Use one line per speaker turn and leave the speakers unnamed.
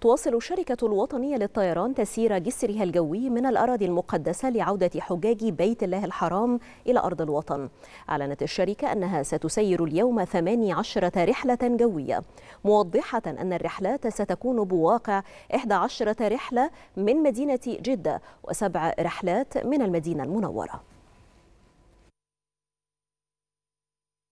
تواصل الشركة الوطنية للطيران تسيير جسرها الجوي من الأراضي المقدسة لعودة حجاج بيت الله الحرام إلى أرض الوطن أعلنت الشركة أنها ستسير اليوم 18 رحلة جوية موضحة أن الرحلات ستكون بواقع 11 رحلة من مدينة جدة وسبع رحلات من المدينة المنورة